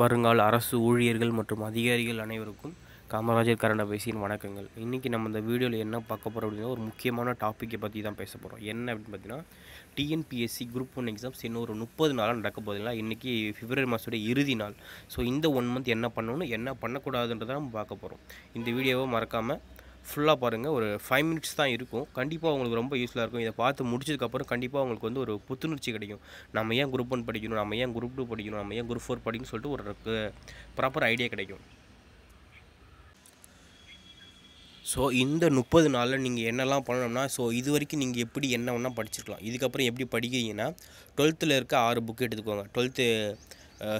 வருங்கால அரசு ஊழியர்கள் மற்றும் அதிகாரிகள் அனைவருக்கும் காமராஜர் பேசியின் வணக்கங்கள் இன்றைக்கி நம்ம இந்த வீடியோவில் என்ன பார்க்க போகிறோம் அப்படின்னா ஒரு முக்கியமான டாப்பிக்கை பற்றி தான் பேச போகிறோம் என்ன அப்படின்னு பார்த்தீங்கன்னா டிஎன்பிஎஸ்சி குரூப் ஒன் எக்ஸாம்ஸ் இன்னொரு முப்பது நாளாக நடக்க போதில்லை இன்றைக்கி பிப்ரவரி மாதத்துடைய இறுதி நாள் ஸோ இந்த ஒன் மந்த் என்ன பண்ணணும் என்ன பண்ணக்கூடாதுன்றதை நம்ம பார்க்க போகிறோம் இந்த வீடியோவை மறக்காமல் ஃபுல்லாக பாருங்கள் ஒரு ஃபைவ் மினிட்ஸ் தான் இருக்கும் கண்டிப்பாக உங்களுக்கு ரொம்ப யூஸ்ஃபுல்லாக இருக்கும் இதை பார்த்து முடிச்சதுக்கப்புறம் கண்டிப்பாக உங்களுக்கு வந்து ஒரு புத்துணர்ச்சி கிடைக்கும் நம்ம ஏன் குரூப் ஒன் படிக்கணும் நம்ம ஏன் குரூப் டூ படிக்கணும் நம்ம ஏன் குரூப் ஃபோர் படிக்கணும்னு சொல்லிட்டு ஒரு ப்ராப்பர் ஐடியா கிடைக்கும் ஸோ இந்த முப்பது நாளில் நீங்கள் என்னெல்லாம் பண்ணணும்னா ஸோ இது வரைக்கும் நீங்கள் எப்படி என்ன ஒன்றா படிச்சிருக்கலாம் இதுக்கப்புறம் எப்படி படிக்கிறீங்கன்னா டுவெல்த்தில் இருக்க ஆறு புக்கு எடுத்துக்கோங்க twelfth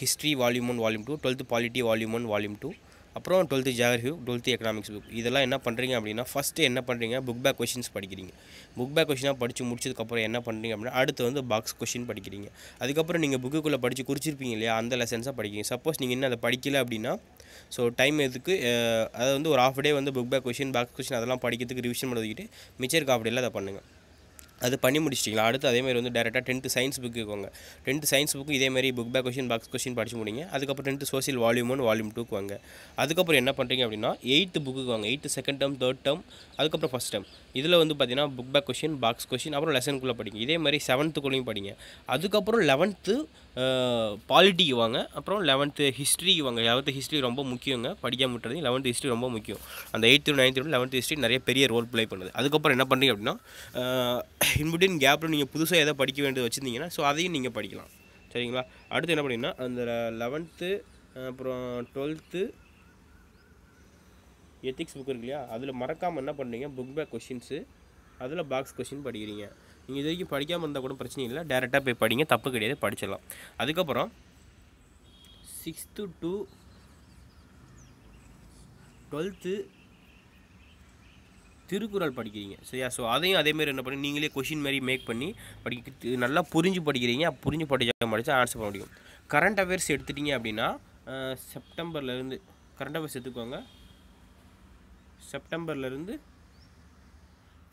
history volume one volume two twelfth polity volume one volume two அப்புறம் twelfth geography twelfth economics book இதெல்லாம் என்ன பண்ணுறீங்க அப்படின்னா ஃபஸ்ட்டு என்ன பண்ணுறீங்க புக் பேக் கொஷின்ஸ் படிக்கிறீங்க புக் பேக் கொஷினாக படித்து முடிச்சதுக்கப்புறம் என்ன பண்ணுறீங்க அப்படின்னா அடுத்து வந்து பாக்ஸ் கொஷின் படிக்கிறீங்க அதுக்கப்புறம் நீங்கள் புக்குக்குள்ளே படித்து குறிச்சிருப்பீங்க இல்லையா அந்த லெசன்ஸாக படிக்கிறீங்க சப்போஸ் நீங்கள் இன்னும் அதை படிக்கல அப்படின்னா ஸோ டைம் எதுக்கு அதை வந்து ஒரு ஆஃப் டே வந்து book back question box question அதெல்லாம் படிக்கிறதுக்கு ரிவிஷன் பண்ணிக்கிட்டு வச்சுக்கிட்டு மிச்சருக்கு டேல அதை பண்ணுங்கள் அது பண்ணி முடிச்சிட்டிங்களா அடுத்து அதேமாதிரி வந்து டேரெக்டாக டென்த்து சயின்ஸ் புக்கு வாங்க டென்த்து சயின்ஸ் புக்கு இதேமாதிரி book back question box question படிச்சு முடிங்க அதுக்கப்புறம் tenth social volume one volume டூக்கு வாங்க அதுக்கப்புறம் என்ன பண்ணுறீங்க அப்படின்னா எயித்து புக்கு வாங்க eighth second term third term அதுக்கப்புறம் ஃபஸ்ட் டேம் இதில் வந்து பார்த்தீங்கன்னா book back question box question அப்புறம் லெசனுக்குள்ளே படிங்க இதே மாதிரி செவன்த்துக்குள்ளேயும் படிங்க அதுக்கப்புறம் லெவன்த்து பாலிட்டி இவாங்க அப்புறம் லெவன்த்து ஹிஸ்ட்ரி இவாங்க லெவன்த்து ஹிஸ்ட்ரி ரொம்ப முக்கியங்க படிக்க முட்டுறது லெவன்த்து ஹிஸ்ட்ரி ரொம்ப முக்கியம் அந்த எயித்து நைன்த்து லெவன்த்து ஹிஸ்ட்ரி நிறைய பெரிய ரோல் ப்ளே பண்ணுது அதுக்கப்புறம் என்ன பண்ணுறீங்க அப்படின்னா இன்புட்டின் கேப்பில் நீங்கள் புதுசாக எதை படிக்க வேண்டியது வச்சுருந்தீங்கன்னா ஸோ அதையும் நீங்கள் படிக்கலாம் சரிங்களா அடுத்து என்ன பண்ணிங்கன்னா அந்த லெவன்த்து அப்புறம் டுவெல்த்து எத்திக்ஸ் புக் இருக்கு இல்லையா அதில் மறக்காமல் என்ன பண்ணுறீங்க புக் பேக் கொஷின்ஸு அதில் பாக்ஸ் கொஷின் படிக்கிறீங்க நீங்கள் இது வரைக்கும் படிக்காமல் இருந்தால் கூட பிரச்சனை இல்லை டேரெக்டாக போய் படிங்க தப்பு கிடையாது படிச்சிடலாம் அதுக்கப்புறம் சிக்ஸ்த்து டு டுவெல்த்து திருக்குறள் படிக்கிறீங்க சரியா ஸோ அதையும் அதேமாதிரி என்ன பண்ணி நீங்களே கொஷின் மாதிரி மேக் பண்ணி படிக்க நல்லா புரிஞ்சு படிக்கிறீங்க புரிஞ்சு படிச்சா படித்தா ஆன்சர் பண்ண முடியும் கரண்ட் அஃபேர்ஸ் எடுத்துட்டிங்க அப்படின்னா செப்டம்பர்லேருந்து கரண்ட் அஃபேர்ஸ் எடுத்துக்கோங்க செப்டம்பர்லேருந்து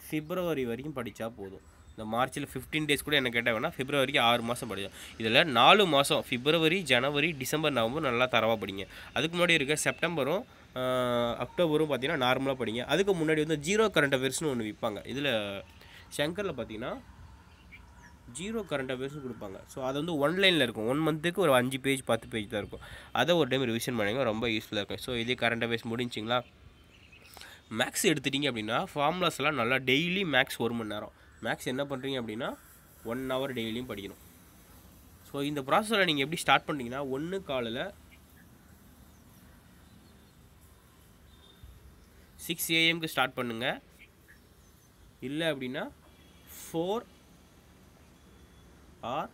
பிப்ரவரி வரைக்கும் படித்தா போதும் இந்த மார்ச்சில் ஃபிஃப்டீன் டேஸ் கூட என்ன கேட்டால் வேணால் பிப்ரவரிக்கு ஆறு மாதம் படித்தோம் இதில் நாலு மாதம் பிப்ரவரி ஜனவரி டிசம்பர் நவம்பர் நல்லா தரவாக படிங்க அதுக்கு முன்னாடி இருக்க செப்டம்பரும் அக்டோபரும் பார்த்தீங்கன்னா நார்மலாக படிங்க அதுக்கு முன்னாடி வந்து ஜீரோ கரண்ட் அஃபேர்ஸ்னு ஒன்று விற்பாங்க இதில் ஷங்கரில் பார்த்தீங்கன்னா ஜீரோ கரண்ட் அஃபேர்ஸ்னு கொடுப்பாங்க ஸோ அது வந்து ஒன் லைனில் இருக்கும் ஒன் மந்த்துக்கு ஒரு அஞ்சு பேஜ் பத்து பேஜ் தான் இருக்கும் அதை ஒரு டைம் ரிவிஷன் பண்ணுங்க ரொம்ப யூஸ்ஃபுல்லாக இருக்கும் ஸோ இதே கரண்ட் அஃபேர்ஸ் முடிஞ்சிங்களா மேக்ஸ் எடுத்துட்டிங்க அப்படின்னா ஃபார்முலாஸ்லாம் நல்லா டெய்லி மேக்ஸ் ஒரு மணி நேரம் மேக்ஸ் என்ன பண்ணுறீங்க அப்படின்னா ஒன் ஹவர் டெய்லியும் படிக்கணும் ஸோ இந்த ப்ராசஸில் நீங்கள் எப்படி ஸ்டார்ட் பண்ணிங்கன்னா ஒன்று காலையில் சிக்ஸ் ஏஎம்க்கு ஸ்டார்ட் பண்ணுங்கள் இல்லை அப்படின்னா ஃபோர் ஆர்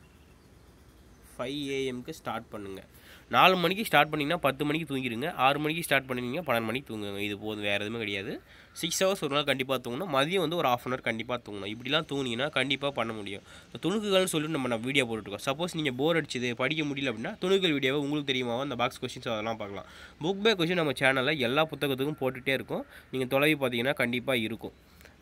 ஃபைவ் ஏஎம்க்கு ஸ்டார்ட் பண்ணுங்கள் நாலு மணிக்கு ஸ்டார்ட் பண்ணிங்கன்னா பத்து மணிக்கு தூங்கிடுங்க ஆறு மணிக்கு ஸ்டார்ட் பண்ணிங்கன்னா பன்னெண்டு மணிக்கு தூங்குங்க இது போதும் வேறு எதுவுமே கிடையாது சிக்ஸ் ஹவர்ஸ் ஒரு நாள் கண்டிப்பாக தூங்கணும் மதியம் வந்து ஒரு ஆஃப் அன் ஹவர் கண்டிப்பாக தூங்கணும் இப்படிலாம் தூங்கினீங்கன்னா கண்டிப்பாக பண்ண முடியும் துணுக்குகள்னு சொல்லிட்டு நம்ம நான் வீடியோ போட்டுருக்கோம் சப்போஸ் நீங்கள் போர் அடிச்சது படிக்க முடியல அப்படின்னா துணுக்குகள் வீடியோவை உங்களுக்கு தெரியுமா அந்த பாக்ஸ் கொஸ்டின்ஸ் அதெல்லாம் பார்க்கலாம் புக் பே கொஸ்டின் நம்ம சேனலில் எல்லா புத்தகத்துக்கும் போட்டுகிட்டே இருக்கும் நீங்கள் தொலைவி பார்த்தீங்கன்னா கண்டிப்பாக இருக்கும்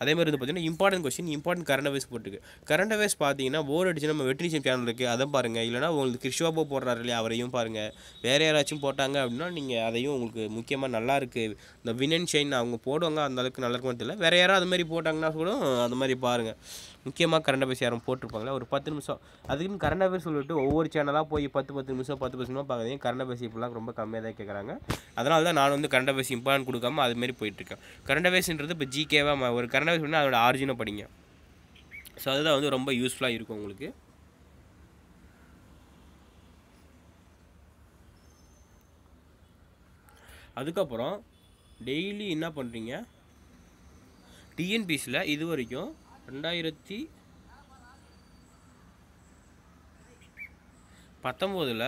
அதே மாதிரி வந்து பார்த்தீங்கன்னா important question important current affairs போட்டுருக்கு கரண்ட் அவேர்ஸ் பார்த்தீங்கன்னா போர் அடிச்சு நம்ம வெட்ரிஷன் சேனல் இருக்குது அதை பாருங்கள் இல்லைனா உங்களுக்கு கிறிஷோபோ போடுறாரு இல்லையா அவரையும் பாருங்கள் வேறு யாராச்சும் போட்டாங்க அப்படின்னா நீங்கள் அதையும் உங்களுக்கு முக்கியமாக நல்லா இருக்குது இந்த வின் அண்ட் ஷைன் அவங்க போடுவாங்க அந்த அளவுக்கு நல்லா இருக்கும்னு தெரியல வேறு யாராவது அது மாதிரி போட்டாங்கன்னா கூட அது மாதிரி பாருங்கள் முக்கியமாக கரண்ட் அஃபேர்ஸ் யாரும் போட்டிருப்பாங்களா ஒரு பத்து நிமிஷம் அதுக்குன்னு கரண்ட் அஃபேர்ஸ் சொல்லிட்டு ஒவ்வொரு சேனலாக போய் பத்து பத்து நிமிஷம் பத்து பத்து நிமிஷம் பார்க்குறீங்க கரண்ட் அஃபேர்ஸ் இப்போலாம் ரொம்ப கம்மியாக தான் கேட்குறாங்க அதனால தான் நான் வந்து கரண்ட் அஃபேர்ஸ் இம்பார்ட் கொடுக்காம அதுமாரி போயிட்டுருக்கேன் கரண்ட் அஃபேர்ஸ்ன்றது இப்போ ஜிகேவாக ஒரு கரண்ட் அஃபேர்ஸ் அதோட ஆரிஜினை படிங்க ஸோ அதுதான் வந்து ரொம்ப யூஸ்ஃபுல்லாக இருக்கும் உங்களுக்கு அதுக்கப்புறம் டெய்லி என்ன பண்ணுறீங்க டிஎன்பிசியில் இது வரைக்கும் ரெண்டாயிரத்தி பத்தொம்போதில்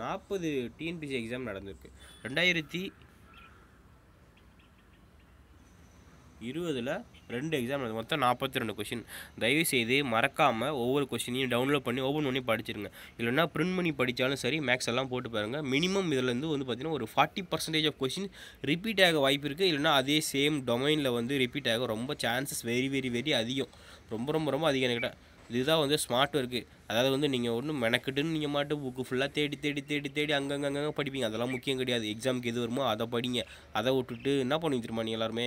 நாற்பது டிஎன்பிசி எக்ஸாம் நடந்திருக்கு ரெண்டாயிரத்தி இருபதில் ரெண்டு எக்ஸாம் எழுது மொத்தம் நாற்பத்தி ரெண்டு கொஷின் தயவுசெய்து மறக்காமல் ஒவ்வொரு கொஷினையும் டவுன்லோட் பண்ணி ஓப்பன் பண்ணி படிச்சிருங்க இல்லைன்னா பிரிண்ட் பண்ணி படித்தாலும் சரி மேக்ஸ் எல்லாம் போட்டு பாருங்கள் மினிமம் இதுலேருந்து வந்து பார்த்திங்கன்னா ஒரு forty percentage of question repeat ஆக வாய்ப்பு இருக்குது இல்லைனா அதே சேம் டொமைனில் வந்து ரிப்பீட் ஆக ரொம்ப சான்சஸ் வெரி வெரி வெரி அதிகம் ரொம்ப ரொம்ப ரொம்ப அதிகம் என்கிட்ட இதுதான் வந்து ஸ்மார்ட் ஒர்க்கு அதாவது வந்து நீங்கள் ஒன்றும் மெனக்கெட்டுன்னு நீங்கள் மாட்டு புக்கு ஃபுல்லாக தேடி தேடி தேடி தேடி அங்கங்கே அங்கங்கே படிப்பீங்க அதெல்லாம் முக்கியம் கிடையாது எக்ஸாமுக்கு எது வருமோ அதை படிங்க அதை விட்டுட்டு என்ன பண்ணுவீங்க திரும்ப நீ எல்லாருமே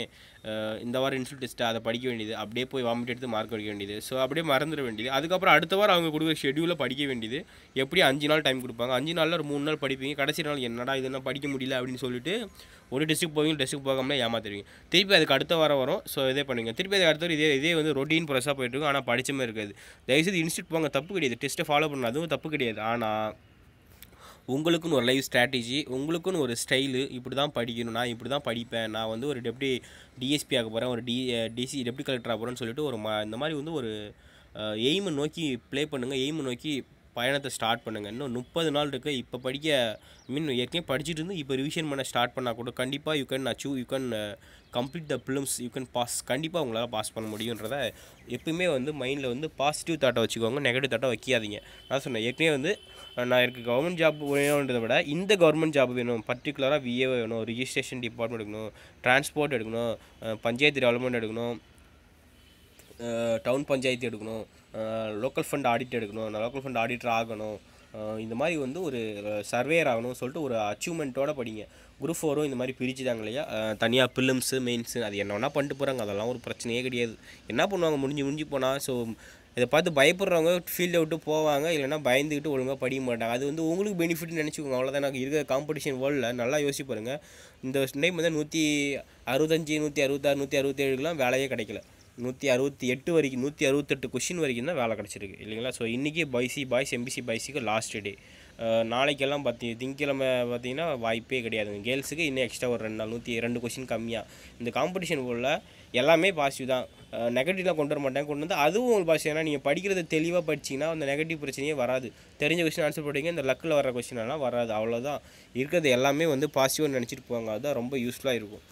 இந்த வாரம் இன்சுல் டெஸ்ட்டு அதை படிக்க வேண்டியது அப்படியே போய் வாமிட் எடுத்து மார்க் வைக்க வேண்டியது ஸோ அப்படியே மறந்துட வேண்டியது அதுக்கப்புறம் அடுத்த வாரம் அவங்க கொடுக்குற ஷெடியூலை படிக்க வேண்டியது எப்படி அஞ்சு நாள் டைம் கொடுப்பாங்க அஞ்சு நாளில் ஒரு மூணு நாள் படிப்பீங்க கடைசி நாள் என்னடா இதெல்லாம் படிக்க முடியல அப்படின்னு சொல்லிட்டு ஒரு டெஸ்ட்டுக்கு போவீங்க டெஸ்ட்டுக்கு போகாமலே ஏமாத்திருவீங்க திருப்பி அதுக்கு அடுத்த வாரம் வரும் ஸோ இதே பண்ணுங்கள் திருப்பி அதுக்கு அடுத்த இதே இதே வந்து ரொட்டீன் ப்ரெஸ்ஸாக போயிட்டுருக்கும் ஆனால் படிச்சுமே இருக்காது தயவுசெய்து இன்ஸ்டியூட் போங்க தப்பு கிடையாது டெஸ்ட்டை ஃபாலோ பண்ணணும் அதுவும் தப்பு கிடையாது ஆனால் உங்களுக்குன்னு ஒரு லைஃப் ஸ்ட்ராட்டஜி உங்களுக்குன்னு ஒரு ஸ்டைலு இப்படி தான் படிக்கணும் நான் இப்படி தான் படிப்பேன் நான் வந்து ஒரு டெப்டி டிஎஸ்பி ஆக போகிறேன் ஒரு டி டிசி டெப்டி கலெக்டர் ஆக போகிறேன்னு சொல்லிட்டு ஒரு ம இந்த மாதிரி வந்து ஒரு எய்மை நோக்கி ப்ளே பண்ணுங்கள் எய்மை நோக்கி பயணத்தை ஸ்டார்ட் பண்ணுங்கள் இன்னும் முப்பது நாள் இருக்குது இப்போ படிக்க மீன் ஏற்கனவே படிச்சுட்டு இருந்து இப்போ ரிவிஷன் பண்ண ஸ்டார்ட் பண்ணால் கூட கண்டிப்பாக you can achieve you can complete the films you can pass கண்டிப்பாக உங்களால் பாஸ் பண்ண முடியுன்றத எப்பயுமே வந்து மைண்டில் வந்து பாசிட்டிவ் தாட்டை வச்சுக்கோங்க நெகட்டிவ் தாட்டை வைக்காதீங்க நான் சொன்னேன் ஏற்கனவே வந்து நான் எனக்கு கவர்மெண்ட் ஜாப் வேணுன்றதை விட இந்த கவர்மெண்ட் ஜாப் வேணும் பர்டிகுலராக விஏ வேணும் ரிஜிஸ்ட்ரேஷன் டிபார்ட்மெண்ட் எடுக்கணும் டிரான்ஸ்போர்ட் எடுக்கணும் பஞ்சாயத்து டெவலப்மெண்ட் எடுக்கணும் டவுன் பஞ்சாயத்து எடுக்கணும் லோக்கல் ஃபண்ட் ஆடிட் எடுக்கணும் நான் லோக்கல் ஃபண்ட் ஆடிட்டர் ஆகணும் இந்த மாதிரி வந்து ஒரு சர்வேயர் ஆகணும்னு சொல்லிட்டு ஒரு அச்சீவ்மெண்ட்டோட படிங்க குரூப் ஃபோரும் இந்த மாதிரி பிரிச்சுட்டாங்க இல்லையா தனியாக பிலிம்ஸு மெயின்ஸு அது என்ன வேணால் பண்ணிட்டு போகிறாங்க அதெல்லாம் ஒரு பிரச்சனையே கிடையாது என்ன பண்ணுவாங்க முடிஞ்சு முடிஞ்சு போனால் ஸோ இதை பார்த்து பயப்படுறவங்க ஃபீல்டை விட்டு போவாங்க இல்லைனா பயந்துக்கிட்டு ஒழுங்காக படிக்க மாட்டாங்க அது வந்து உங்களுக்கு பெனிஃபிட்னு நினச்சிக்கோங்க அவ்வளோதான் எனக்கு இருக்கிற காம்படிஷன் வேர்ல்டில் நல்லா யோசிப்பாருங்க இந்த டைம் வந்து நூற்றி அறுபத்தஞ்சி நூற்றி அறுபத்தாறு நூற்றி அறுபத்தேழுக்கெலாம் வேலையே கிடைக்கல நூற்றி அறுபத்தி எட்டு வரைக்கும் நூற்றி அறுபத்தெட்டு கொஷின் வரைக்கும் தான் வேலை கிடச்சிருக்கு இல்லைங்களா ஸோ இன்றைக்கி பைசி பாய்ஸ் எம்பிசி பாய்ஸுக்கு லாஸ்ட் டே நாளைக்கெல்லாம் பார்த்தி திங்கக்கிழமை பார்த்திங்கன்னா வாய்ப்பே கிடையாதுங்க கேர்ள்ஸுக்கு இன்னும் எக்ஸ்ட்ரா ஒரு ரெண்டு நாள் நூற்றி ரெண்டு கொஷின் கம்மியாக இந்த காம்படிஷன் போல் எல்லாமே பாசிட்டிவ் தான் நெகட்டிவ்லாம் கொண்டு வர மாட்டேன் கொண்டு வந்து அதுவும் உங்களுக்கு பாசிட்டிவ் ஏன்னா நீங்கள் படிக்கிறது தெளிவாக படிச்சிங்கன்னா அந்த நெகட்டிவ் பிரச்சனையே வராது தெரிஞ்ச கொஷின் ஆன்சர் போட்டீங்க இந்த லக்கில் வர கொஷினெல்லாம் வராது அவ்வளோதான் இருக்கிறது எல்லாமே வந்து பாசிட்டிவாக நினச்சிட்டு போவாங்க அதுதான் ரொம்ப யூஸ்ஃபுல்லாக இருக்கும்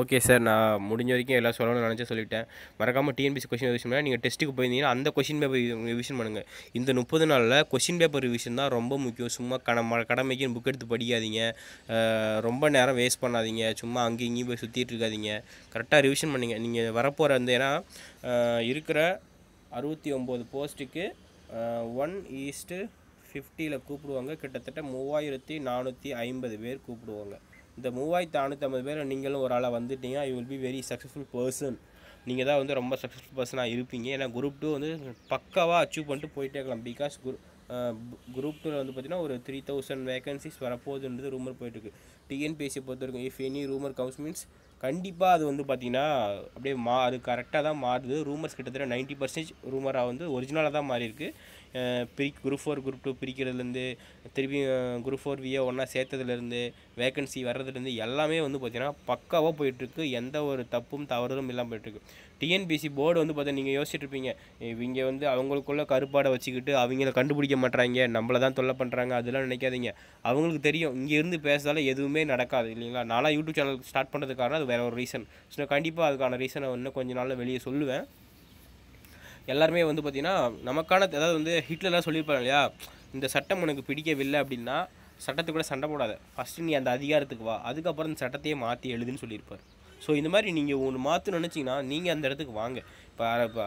ஓகே சார் நான் முடிஞ்ச வரைக்கும் எல்லாம் சொல்லணும்னு நினச்சி சொல்லிட்டேன் மறக்காமல் டிஎன்பிசி கொஷின் ரிவிஷன் பண்ணால் நீங்கள் டெஸ்ட்டுக்கு போயிருந்தீங்கன்னா அந்த கொஷின் பேப்பர் ரிவிஷன் பண்ணுங்கள் இந்த முப்பது நாளில் கொஷின் பேப்பர் ரிவிஷன் தான் ரொம்ப முக்கியம் சும்மா ம கடமைக்கு புக் எடுத்து படிக்காதீங்க ரொம்ப நேரம் வேஸ்ட் பண்ணாதீங்க சும்மா அங்கேயும் இங்கேயும் போய் சுற்றிட்டு இருக்காதீங்க கரெக்டாக ரிவிஷன் பண்ணுங்கள் நீங்கள் வரப்போகிற வந்து ஏன்னா இருக்கிற அறுபத்தி ஒம்பது போஸ்ட்டுக்கு ஒன் ஈஸ்ட்டு ஃபிஃப்டியில் கூப்பிடுவாங்க கிட்டத்தட்ட மூவாயிரத்தி நானூற்றி ஐம்பது பேர் கூப்பிடுவாங்க இந்த மூவாயிரத்து அறுநூற்றம்பது பேர் நீங்களும் ஒரு ஆளாக வந்துட்டீங்க I will be very successful person நீங்கள் தான் வந்து ரொம்ப சக்ஸஸ்ஃபுல் பர்சனாக இருப்பீங்க ஏன்னா குரூப் டூ வந்து பக்காவாக அச்சீவ் பண்ணிட்டு போயிட்டே இருக்கலாம் பிகாஸ் குரூப் குரூப் டூவில் வந்து பார்த்திங்கன்னா ஒரு த்ரீ தௌசண்ட் வேகன்சிஸ் வரப்போகுதுன்றது ரூமர் போயிட்டுருக்கு டிஎன்பிஎஸ்சி பொறுத்த வரைக்கும் if any rumour goes means கண்டிப்பாக அது வந்து பார்த்திங்கன்னா அப்படியே மா அது கரெக்டாக தான் மாறுது ரூமர்ஸ் கிட்டத்தட்ட நைன்ட்டி பர்சன்டேஜ் ரூமராக வந்து ஒரிஜினலாக தான் மாறி இருக்குது பிரி குரூப் ஃபோர் குரூப் டூ பிரிக்கிறதுலேருந்து திருப்பி குரூப் ஃபோர் விஏ ஒன்றா சேர்த்ததுலேருந்து வேக்கன்சி வர்றதுலேருந்து எல்லாமே வந்து பார்த்திங்கன்னா பக்காவாக போயிட்டுருக்கு எந்த ஒரு தப்பும் தவறுதலும் இல்லாமல் போயிட்டுருக்கு டிஎன்பிசி போர்டு வந்து பார்த்தா நீங்கள் யோசிச்சுட்ருப்பீங்க இவங்க வந்து அவங்களுக்குள்ளே கருப்பாடை வச்சுக்கிட்டு அவங்கள கண்டுபிடிக்க மாட்டாங்க நம்மளை தான் தொல்லை பண்ணுறாங்க அதெல்லாம் நினைக்காதீங்க அவங்களுக்கு தெரியும் இங்கேருந்து பேசுறதால எதுவுமே நடக்காது இல்லைங்களா நானாக யூடியூப் சேனல் ஸ்டார்ட் பண்ணுறதுக்கான அது வேறு ஒரு ரீசன் ஸோ கண்டிப்பாக அதுக்கான ரீசனை இன்னும் கொஞ்ச நாளில் வெளியே சொல்லுவேன் எல்லாருமே வந்து பார்த்திங்கன்னா நமக்கான அதாவது வந்து ஹிட்லர்லாம் சொல்லியிருப்பாங்க இல்லையா இந்த சட்டம் உனக்கு பிடிக்கவில்லை அப்படின்னா சட்டத்தை கூட சண்டை போடாத ஃபஸ்ட்டு நீ அந்த அதிகாரத்துக்கு வா அதுக்கப்புறம் அந்த சட்டத்தையே மாற்றி எழுதுன்னு சொல்லியிருப்பார் ஸோ இந்த மாதிரி நீங்கள் ஒன்று மாற்றணும்னு நினச்சிங்கன்னா நீங்கள் அந்த இடத்துக்கு வாங்க இப்போ இப்போ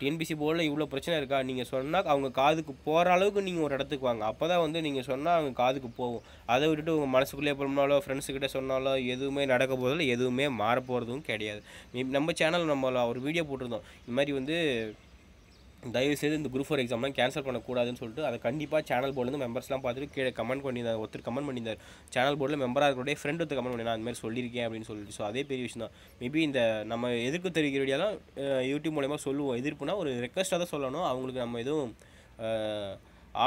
டிஎன்பிசி போர்டில் இவ்வளோ பிரச்சனை இருக்கா நீங்கள் சொன்னால் அவங்க காதுக்கு போகிற அளவுக்கு நீங்கள் ஒரு இடத்துக்கு வாங்க அப்போ தான் வந்து நீங்கள் சொன்னால் அவங்க காதுக்கு போகும் அதை விட்டுட்டு உங்கள் மனசுக்குள்ளே போனாலோ ஃப்ரெண்ட்ஸுக்கிட்ட சொன்னாலோ எதுவுமே நடக்க போகிறதில்ல எதுவுமே மாற போகிறதும் கிடையாது நம்ம சேனல் நம்ம ஒரு வீடியோ போட்டிருந்தோம் இந்த மாதிரி வந்து தயவுசெய்து இந்த குரூப் ஃபோர் எக்ஸாம்லாம் கேன்சல் பண்ணக்கூடாதுன்னு சொல்லிட்டு அதை கண்டிப்பாக சேனல் போர்டுலேருந்து மெம்பர்ஸ்லாம் பார்த்துட்டு கீழே கமெண்ட் பண்ணியிருந்தார் ஒருத்தர் கமெண்ட் பண்ணியிருந்தார் சேனல் போர்டில் மெம்பராக இருக்கக்கூடிய ஃப்ரெண்ட் ஒருத்தர் கமெண்ட் பண்ணி நான் அந்த மாதிரி சொல்லியிருக்கேன் அப்படின்னு சொல்லிட்டு ஸோ அதே பெரிய விஷயம் தான் மேபி இந்த நம்ம எதிர்ப்பு தெரிவிக்கிற வீடியோலாம் யூடியூப் மூலயமா சொல்லுவோம் எதிர்ப்புனா ஒரு ரெக்வஸ்ட்டாக தான் சொல்லணும் அவங்களுக்கு நம்ம எதுவும்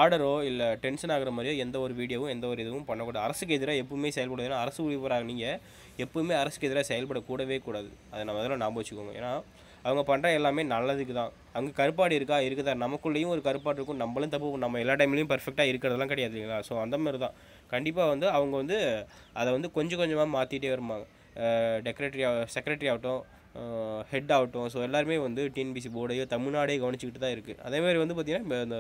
ஆர்டரோ இல்லை டென்ஷன் ஆகிற மாதிரியோ எந்த ஒரு வீடியோவும் எந்த ஒரு இதுவும் பண்ணக்கூடாது அரசுக்கு எதிராக எப்பவுமே செயல்படாது ஏன்னா அரசு ஊழியராக நீங்கள் எப்பவுமே அரசுக்கு எதிராக செயல்படக்கூடவே கூடாது அதை நம்ம அதெல்லாம் ஞாபகம் வச்சுக்கோங்க ஏன்னா அவங்க பண்ணுற எல்லாமே நல்லதுக்கு தான் அங்கே கருப்பாடு இருக்கா இருக்குதா நமக்குள்ளேயும் ஒரு கருப்பாடு இருக்கும் நம்மளும் தப்பு நம்ம எல்லா டைம்லேயும் பர்ஃபெக்டாக இருக்கிறதெல்லாம் கிடையாது இல்லைங்களா ஸோ அந்த மாதிரி தான் கண்டிப்பாக வந்து அவங்க வந்து அதை வந்து கொஞ்சம் கொஞ்சமாக மாற்றிட்டே வருவாங்க டெக்ரேட்டரி செக்ரட்டரி ஆகட்டும் ஹெட் ஆகட்டும் ஸோ எல்லாருமே வந்து டிஎன்பிசி போர்டையோ தமிழ்நாடே கவனிச்சிக்கிட்டு தான் இருக்குது அதேமாதிரி வந்து பார்த்திங்கன்னா இந்த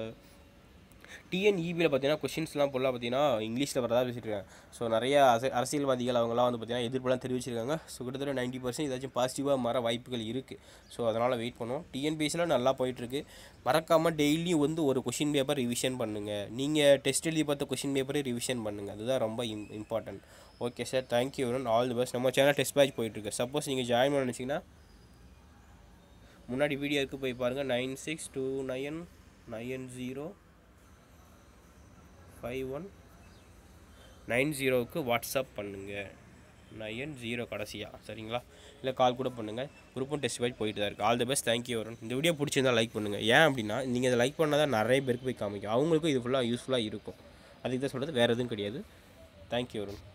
டிஎன்இபியில் e பார்த்தீங்கன்னா கொஷின்ஸ்லாம் ஃபுல்லாக பார்த்தீங்கன்னா இங்கிலீஷில் வரதா பேசிட்டுருக்காங்க ஸோ நிறைய அரசியல்வாதிகள் அவங்களாம் வந்து பார்த்தீங்கன்னா எதிர்ப்புலாம் தெரிவிச்சிருக்காங்க ஸோ கிட்டத்தட்ட நைன்ட்டி பர்சன்ட் ஏதாச்சும் பாசிட்டிவாக மர வாய்ப்புகள் இருக்குது ஸோ அதனால் வெயிட் பண்ணுவோம் டிஎன்பிஎஸ்சியில் நல்லா போயிட்டுருக்கு மறக்காமல் டெய்லியும் வந்து ஒரு கொஷின் பேப்பர் ரிவிஷன் பண்ணுங்கள் நீங்கள் டெஸ்ட் எழுதி பார்த்த கொஷின் பேப்பரை ரிவிஷன் பண்ணுங்கள் அதுதான் ரொம்ப இம் important okay sir thank you all the best நம்ம சேனல் டெஸ்ட் பேட்ச் போயிட்டுருக்கு சப்போஸ் நீங்கள் ஜாயின் பண்ணிச்சிங்கன்னா முன்னாடி வீடியோவுக்கு போய் பாருங்கள் nine six two nine nine zero five one nine ஜீரோவுக்கு வாட்ஸ்அப் பண்ணுங்கள் நைன் ஜீரோ கடைசியாக சரிங்களா இல்லை கால் கூட பண்ணுங்கள் குரூப்பும் டெஸ்ட் வைட் போயிட்டு தான் இருக்குது ஆல் தி பெஸ்ட் தேங்க்யூ வரும் இந்த வீடியோ பிடிச்சிருந்தால் லைக் பண்ணுங்கள் ஏன் அப்படின்னா நீங்கள் இதை லைக் பண்ணால் தான் நிறைய பேருக்கு போய் காமிக்கும் அவங்களுக்கும் இது ஃபுல்லாக யூஸ்ஃபுல்லாக இருக்கும் அதுக்கு தான் சொல்கிறது வேறு எதுவும் கிடையாது தேங்க்யூ வரும்